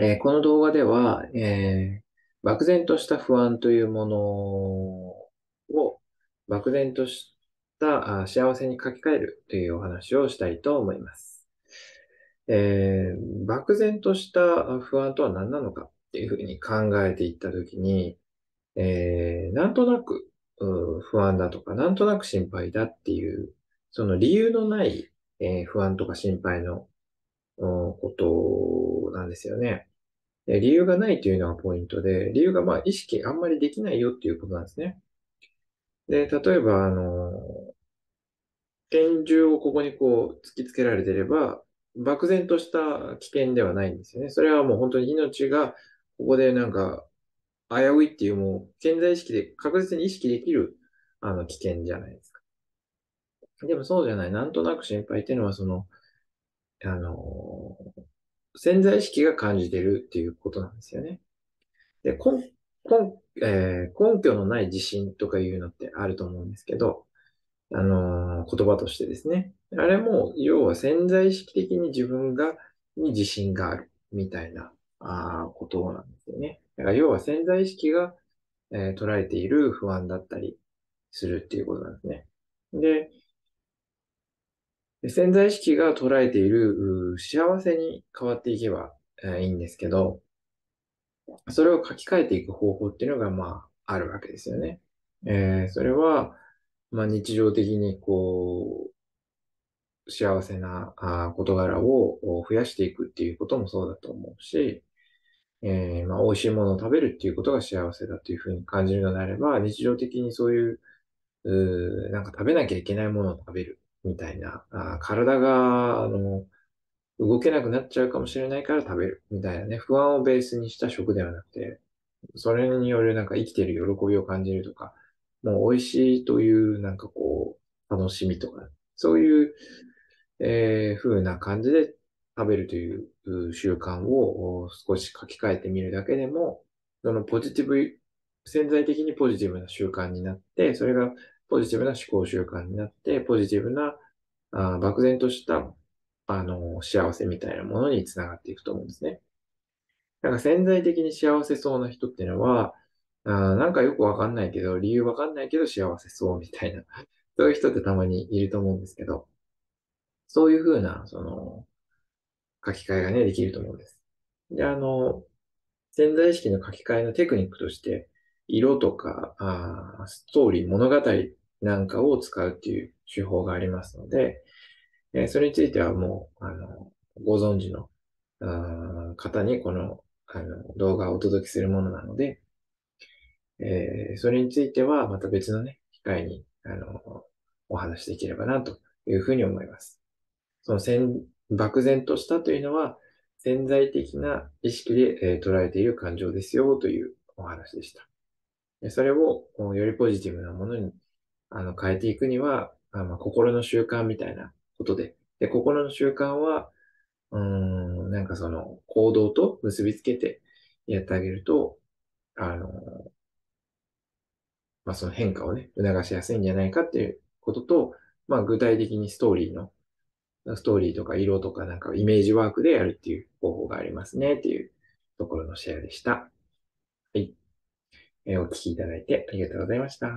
えー、この動画では、えー、漠然とした不安というものを漠然とした幸せに書き換えるというお話をしたいと思います。えー、漠然とした不安とは何なのかっていうふうに考えていったときに、えー、なんとなく不安だとか、なんとなく心配だっていう、その理由のない、えー、不安とか心配のことなんですよね。理由がないというのがポイントで、理由がまあ意識あんまりできないよっていうことなんですね。で、例えば、あの、拳銃をここにこう突きつけられてれば、漠然とした危険ではないんですよね。それはもう本当に命がここでなんか危ういっていうもう健在意識で確実に意識できるあの危険じゃないですか。でもそうじゃない。なんとなく心配っていうのはその、あの、潜在意識が感じてるっていうことなんですよね。で、根、んえー、根拠のない自信とかいうのってあると思うんですけど、あのー、言葉としてですね。あれも、要は潜在意識的に自分が、に自信がある、みたいな、あことなんですよね。だから要は潜在意識が、えー、捉えている不安だったりするっていうことなんですね。で、潜在意識が捉えている幸せに変わっていけば、えいいんですけど、それを書き換えていく方法っていうのが、まあ、あるわけですよね。えー、それは、まあ、日常的に、こう、幸せなあ事柄を増やしていくっていうこともそうだと思うし、えー、まあ、美味しいものを食べるっていうことが幸せだというふうに感じるのであれば、日常的にそういう、うなんか食べなきゃいけないものを食べるみたいな、あ体が、あの、動けなくなっちゃうかもしれないから食べる、みたいなね、不安をベースにした食ではなくて、それによるなんか生きてる喜びを感じるとか、もう美味しいというなんかこう、楽しみとか、そういう、えー、風な感じで食べるという習慣を少し書き換えてみるだけでも、そのポジティブ、潜在的にポジティブな習慣になって、それがポジティブな思考習慣になって、ポジティブな、あ漠然とした、あの、幸せみたいなものにつながっていくと思うんですね。なんか潜在的に幸せそうな人っていうのは、あなんかよくわかんないけど、理由わかんないけど幸せそうみたいな、そういう人ってたまにいると思うんですけど、そういうふうな、その、書き換えがね、できると思うんです。で、あの、潜在意識の書き換えのテクニックとして、色とか、あストーリー、物語なんかを使うっていう手法がありますので、えそれについてはもう、あの、ご存知の方にこのあの動画をお届けするものなので、えー、それについてはまた別のね、機会に、あの、お話しできればなというふうに思います。その戦、漠然としたというのは、潜在的な意識で、えー、捉えている感情ですよというお話でした。それをよりポジティブなものにあの変えていくには、あま心の習慣みたいなことで。で、心の習慣は、うん、なんかその行動と結びつけてやってあげると、あの、まあ、その変化をね、促しやすいんじゃないかっていうことと、まあ、具体的にストーリーの、ストーリーとか色とかなんかイメージワークでやるっていう方法がありますねっていうところのシェアでした。お聞きいただいてありがとうございました。